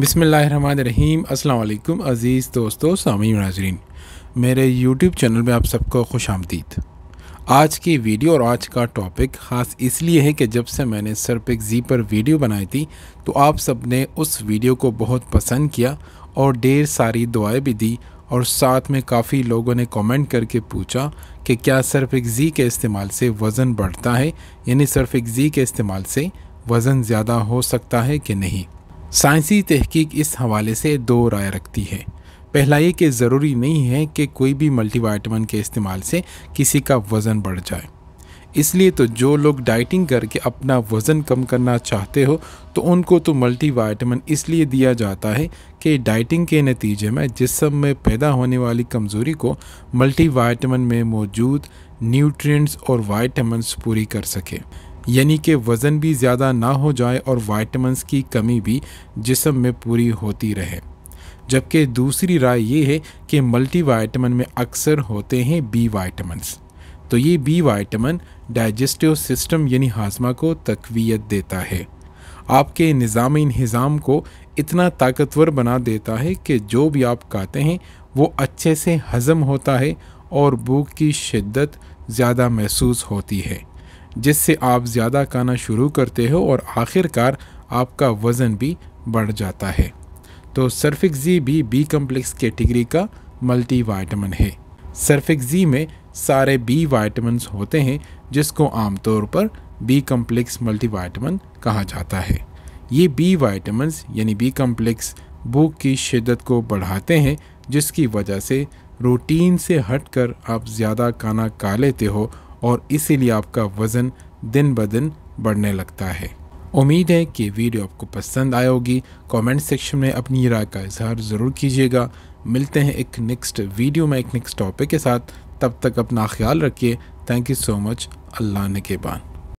बिसमीम अल्लाम अज़ीज़ दोस्तों सामी नाजरीन मेरे YouTube चैनल में आप सबको खुश आमदीद आज की वीडियो और आज का टॉपिक ख़ास इसलिए है कि जब से मैंने सरपिक जी पर वीडियो बनाई थी तो आप सब ने उस वीडियो को बहुत पसंद किया और ढेर सारी दुआएं भी दी और साथ में काफ़ी लोगों ने कमेंट करके पूछा कि क्या सरपिक जी के इस्तेमाल से वज़न बढ़ता है यानी एक जी के इस्तेमाल से वज़न ज़्यादा हो सकता है कि नहीं साइंसी तहकीक इस हवाले से दो राय रखती है पहला ये कि ज़रूरी नहीं है कि कोई भी मल्टीवाइटमिन के इस्तेमाल से किसी का वज़न बढ़ जाए इसलिए तो जो लोग डाइटिंग करके अपना वज़न कम करना चाहते हो तो उनको तो मल्टीवाइटमिन इसलिए दिया जाता है कि डाइटिंग के नतीजे में जिसम में पैदा होने वाली कमज़ोरी को मल्टीवाइटमिन में मौजूद न्यूट्रिएंट्स और वाइटमिन पूरी कर सके यानी कि वज़न भी ज़्यादा ना हो जाए और वाइटमस की कमी भी जिसम में पूरी होती रहे जबकि दूसरी राय ये है कि मल्टी वाइटमन में अक्सर होते हैं बी वाइटमस तो ये बी वाइटमिन डाइजेस्टिव सिस्टम यानी हाजमा को तकवीत देता है आपके निज़ाम इन्हज़ाम को इतना ताकतवर बना देता है कि जो भी आप खाते हैं वो अच्छे से हज़म होता है और भूख की शिद्दत ज़्यादा महसूस होती है जिससे आप ज़्यादा खाना शुरू करते हो और आखिरकार आपका वज़न भी बढ़ जाता है तो जी भी बी कम्प्लेक्स कैटेगरी का मल्टी वाइटमिन है सर्फिक जी में सारे बी वाइटामिन होते हैं जिसको आमतौर पर बी कम्प्लेक्स मल्टी वाइटमिन कहा जाता है ये बी वाइटमिन यानी बी कम्प्लेक्स भूख की शिद्दत को बढ़ाते हैं जिसकी वजह से रूटीन से हटकर आप ज़्यादा खाना खा लेते हो और इसीलिए आपका वज़न दिन ब दिन बढ़ने लगता है उम्मीद है कि वीडियो आपको पसंद आया होगी कमेंट सेक्शन में अपनी राय का इजहार ज़रूर कीजिएगा मिलते हैं एक नेक्स्ट वीडियो में एक नेक्स्ट टॉपिक के साथ तब तक अपना ख्याल रखिए थैंक यू सो मच अल्लाह ने के बाद